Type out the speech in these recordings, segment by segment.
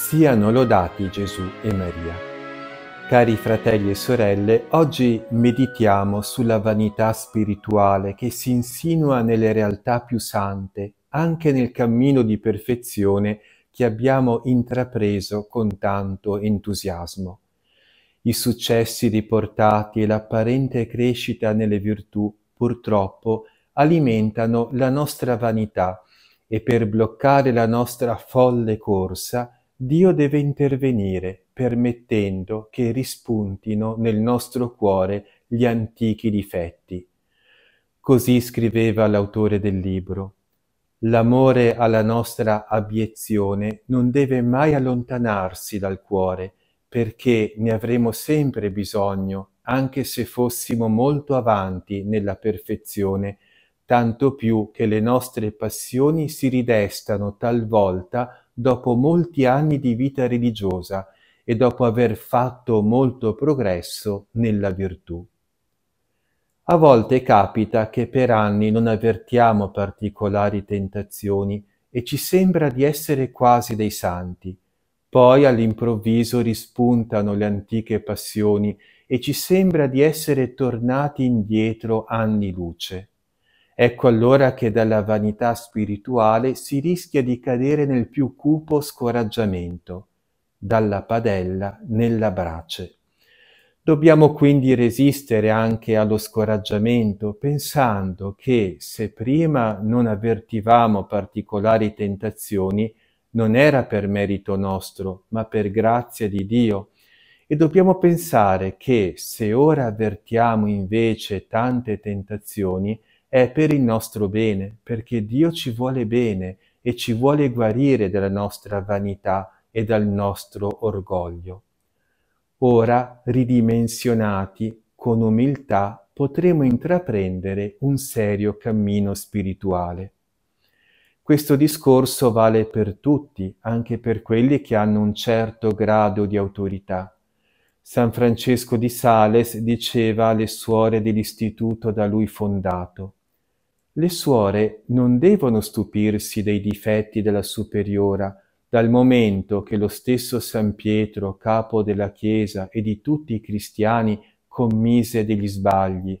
Siano lodati Gesù e Maria. Cari fratelli e sorelle, oggi meditiamo sulla vanità spirituale che si insinua nelle realtà più sante, anche nel cammino di perfezione che abbiamo intrapreso con tanto entusiasmo. I successi riportati e l'apparente crescita nelle virtù, purtroppo, alimentano la nostra vanità e per bloccare la nostra folle corsa Dio deve intervenire permettendo che rispuntino nel nostro cuore gli antichi difetti. Così scriveva l'autore del libro. L'amore alla nostra abiezione non deve mai allontanarsi dal cuore, perché ne avremo sempre bisogno, anche se fossimo molto avanti nella perfezione, tanto più che le nostre passioni si ridestano talvolta dopo molti anni di vita religiosa e dopo aver fatto molto progresso nella virtù. A volte capita che per anni non avvertiamo particolari tentazioni e ci sembra di essere quasi dei santi. Poi all'improvviso rispuntano le antiche passioni e ci sembra di essere tornati indietro anni luce. Ecco allora che dalla vanità spirituale si rischia di cadere nel più cupo scoraggiamento, dalla padella nella brace. Dobbiamo quindi resistere anche allo scoraggiamento, pensando che se prima non avvertivamo particolari tentazioni, non era per merito nostro, ma per grazia di Dio. E dobbiamo pensare che se ora avvertiamo invece tante tentazioni, è per il nostro bene, perché Dio ci vuole bene e ci vuole guarire dalla nostra vanità e dal nostro orgoglio. Ora, ridimensionati, con umiltà potremo intraprendere un serio cammino spirituale. Questo discorso vale per tutti, anche per quelli che hanno un certo grado di autorità. San Francesco di Sales diceva alle suore dell'istituto da lui fondato, le suore non devono stupirsi dei difetti della superiora, dal momento che lo stesso San Pietro, capo della Chiesa e di tutti i cristiani, commise degli sbagli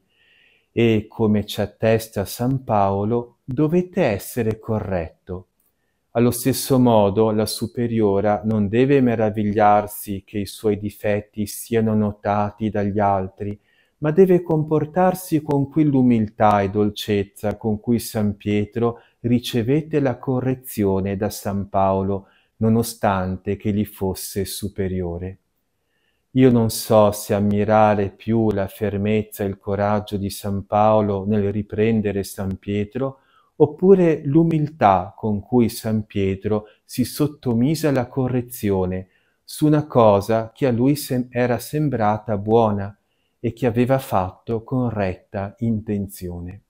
e, come ci attesta San Paolo, dovette essere corretto. Allo stesso modo la superiora non deve meravigliarsi che i suoi difetti siano notati dagli altri ma deve comportarsi con quell'umiltà e dolcezza con cui San Pietro ricevette la correzione da San Paolo, nonostante che gli fosse superiore. Io non so se ammirare più la fermezza e il coraggio di San Paolo nel riprendere San Pietro, oppure l'umiltà con cui San Pietro si sottomise alla correzione su una cosa che a lui sem- era sembrata buona, e che aveva fatto con retta intenzione.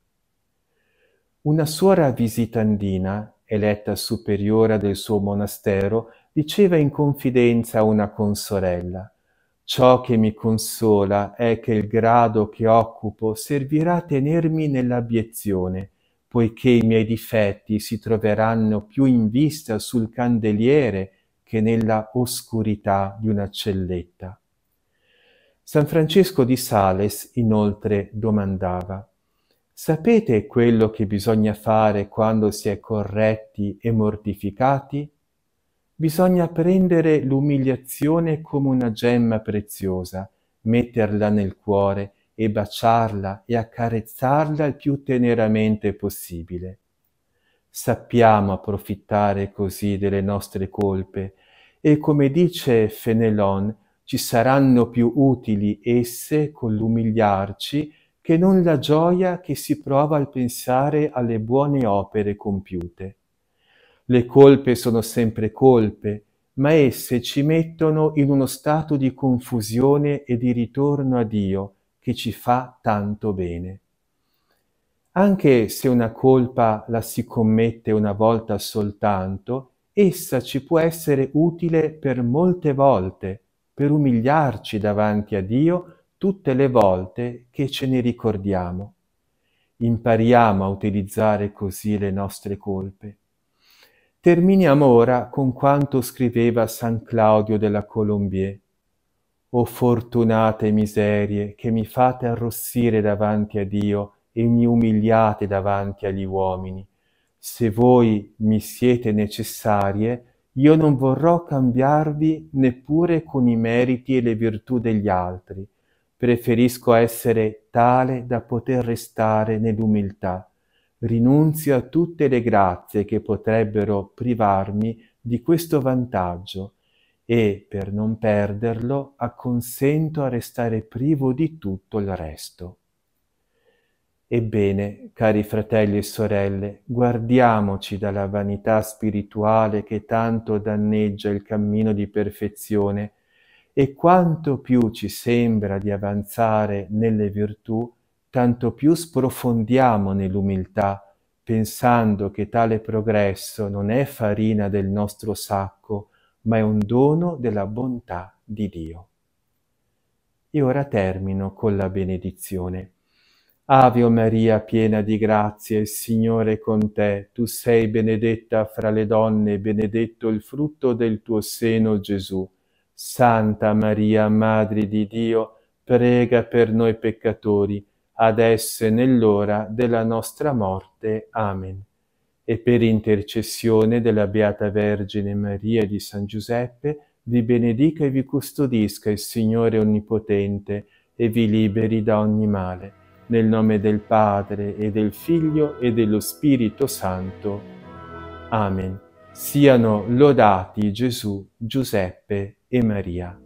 Una suora visitandina, eletta superiora del suo monastero, diceva in confidenza a una consorella Ciò che mi consola è che il grado che occupo servirà a tenermi nell'abiezione, poiché i miei difetti si troveranno più in vista sul candeliere che nella oscurità di una celletta. San Francesco di Sales inoltre domandava Sapete quello che bisogna fare quando si è corretti e mortificati? Bisogna prendere l'umiliazione come una gemma preziosa, metterla nel cuore e baciarla e accarezzarla il più teneramente possibile. Sappiamo approfittare così delle nostre colpe e come dice Fenelon, ci saranno più utili esse con l'umiliarci che non la gioia che si prova al pensare alle buone opere compiute. Le colpe sono sempre colpe, ma esse ci mettono in uno stato di confusione e di ritorno a Dio che ci fa tanto bene. Anche se una colpa la si commette una volta soltanto, essa ci può essere utile per molte volte per umiliarci davanti a Dio tutte le volte che ce ne ricordiamo. Impariamo a utilizzare così le nostre colpe. Terminiamo ora con quanto scriveva San Claudio della Colombier. O fortunate miserie che mi fate arrossire davanti a Dio e mi umiliate davanti agli uomini, se voi mi siete necessarie, io non vorrò cambiarvi neppure con i meriti e le virtù degli altri. Preferisco essere tale da poter restare nell'umiltà. Rinunzio a tutte le grazie che potrebbero privarmi di questo vantaggio e, per non perderlo, acconsento a restare privo di tutto il resto. Ebbene, cari fratelli e sorelle, guardiamoci dalla vanità spirituale che tanto danneggia il cammino di perfezione e quanto più ci sembra di avanzare nelle virtù, tanto più sprofondiamo nell'umiltà, pensando che tale progresso non è farina del nostro sacco, ma è un dono della bontà di Dio. E ora termino con la benedizione. Ave Maria, piena di grazia, il Signore è con te. Tu sei benedetta fra le donne, e benedetto il frutto del tuo seno, Gesù. Santa Maria, Madre di Dio, prega per noi peccatori, adesso e nell'ora della nostra morte. Amen. E per intercessione della Beata Vergine Maria di San Giuseppe, vi benedica e vi custodisca il Signore Onnipotente, e vi liberi da ogni male. Nel nome del Padre e del Figlio e dello Spirito Santo. Amen. Siano lodati Gesù, Giuseppe e Maria.